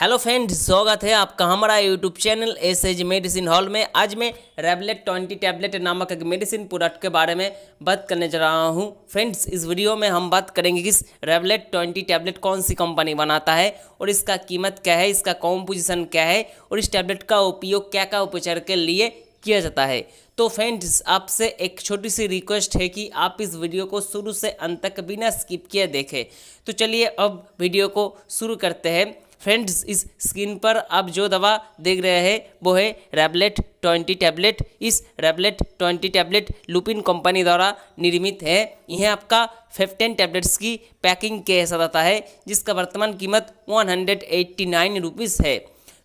hello friend स्वागत है आपका हमारा YouTube channel S as medicine hall में आज मैं रेबलेट ट्वेंटी टैबलेट नामक एक मेडिसिन प्रोडक्ट के बारे में बात करने जा रहा हूँ फ्रेंड्स इस वीडियो में हम बात करेंगे कि रेबलेट ट्वेंटी टैबलेट कौन सी कंपनी बनाता है और इसका कीमत क्या है इसका कॉम्पोजिशन क्या है और इस टैबलेट का उपयोग क्या क्या उपचार के लिए किया जाता है तो फ्रेंड्स आपसे एक छोटी सी रिक्वेस्ट है कि आप इस वीडियो को शुरू से अंत तक बिना स्किप किए देखें तो चलिए अब वीडियो को शुरू करते हैं फ्रेंड्स इस स्किन पर आप जो दवा देख रहे हैं वो है रेबलेट ट्वेंटी टैबलेट इस Rablet twenty tablet Lupin company द्वारा निर्मित है यह आपका फिफ्टीन टैबलेट्स की पैकिंग के साथ आता है जिसका वर्तमान कीमत one hundred eighty nine rupees है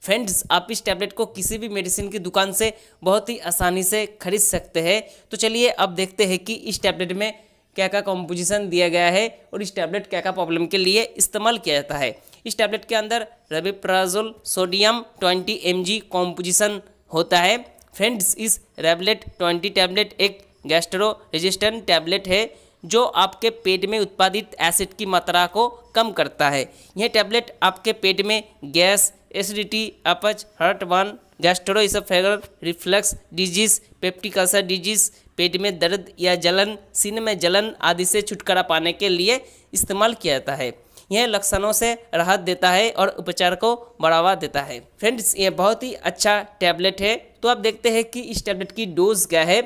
फ्रेंड्स आप इस टैबलेट को किसी भी मेडिसिन की दुकान से बहुत ही आसानी से खरीद सकते हैं तो चलिए अब देखते हैं कि इस टैबलेट में क्या क्या कॉम्पोजिशन दिया गया है और इस टैबलेट क्या क्या प्रॉब्लम के लिए इस्तेमाल किया जाता है इस टैबलेट के अंदर रेबिप्राजोल सोडियम 20 एम कॉम्पोजिशन होता है फ्रेंड्स इस रेबलेट 20 टैबलेट एक गैस्ट्रो रेजिस्टेंट टैबलेट है जो आपके पेट में उत्पादित एसिड की मात्रा को कम करता है यह टैबलेट आपके पेट में गैस एसिडिटी अपच heartburn gastro oesophageal reflux disease peptic ulcer disease पेट में दर्द या जलन सीने में जलन आदि से छुटकारा पाने के लिए इस्तेमाल किया जाता है यह लक्षणों से राहत देता है और उपचार को बढ़ावा देता है फ्रेंड्स यह बहुत ही अच्छा टैबलेट है तो आप देखते हैं कि इस टैबलेट की डोज क्या है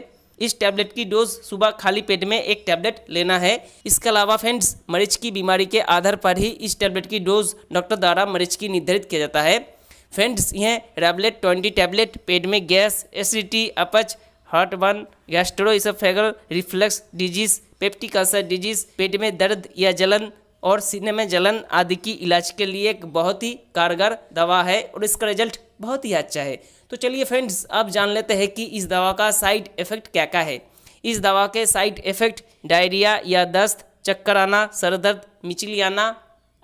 इस टैबलेट की डोज सुबह खाली पेट में एक टैबलेट लेना है इसके अलावा फ्रेंड्स मरीज की बीमारी के आधार पर ही इस टैबलेट की डोज डॉक्टर द्वारा मरीज की निर्धारित किया जाता है फ्रेंड्स यह रेबलेट ट्वेंटी टैबलेट पेट में गैस एसिडिटी अपच heartburn gastro oesophageal reflux disease peptic ulcer disease पेट में दर्द या जलन और सीने में जलन आदि की इलाज के लिए एक बहुत ही कारगर दवा है और इसका रिजल्ट बहुत ही अच्छा है तो चलिए फ्रेंड्स अब जान लेते हैं कि इस दवा का साइड इफ़ेक्ट क्या क्या है इस दवा के साइड इफ़ेक्ट डायरिया या दस्त चक्कर आना सर दर्द मिचली आना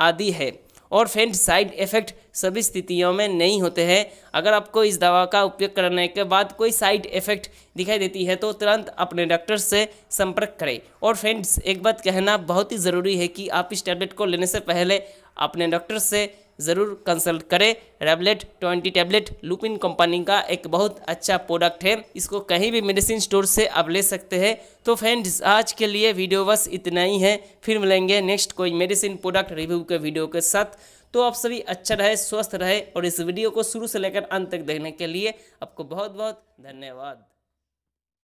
आदि है और फ्रेंड्स साइड इफ़ेक्ट सभी स्थितियों में नहीं होते हैं अगर आपको इस दवा का उपयोग करने के बाद कोई साइड इफ़ेक्ट दिखाई देती है तो तुरंत अपने डॉक्टर से संपर्क करें और फ्रेंड्स एक बात कहना बहुत ही ज़रूरी है कि आप इस टैबलेट को लेने से पहले अपने डॉक्टर से ज़रूर कंसल्ट करें Rablet twenty tablet Lupin company का एक बहुत अच्छा प्रोडक्ट है इसको कहीं भी मेडिसिन स्टोर से आप ले सकते हैं तो फ्रेंड्स आज के लिए वीडियो बस इतना ही है फिर मिलेंगे नेक्स्ट कोई मेडिसिन प्रोडक्ट रिव्यू के वीडियो के साथ तो आप सभी अच्छा रहे स्वस्थ रहे और इस वीडियो को शुरू से लेकर अंत तक देखने के लिए आपको बहुत बहुत धन्यवाद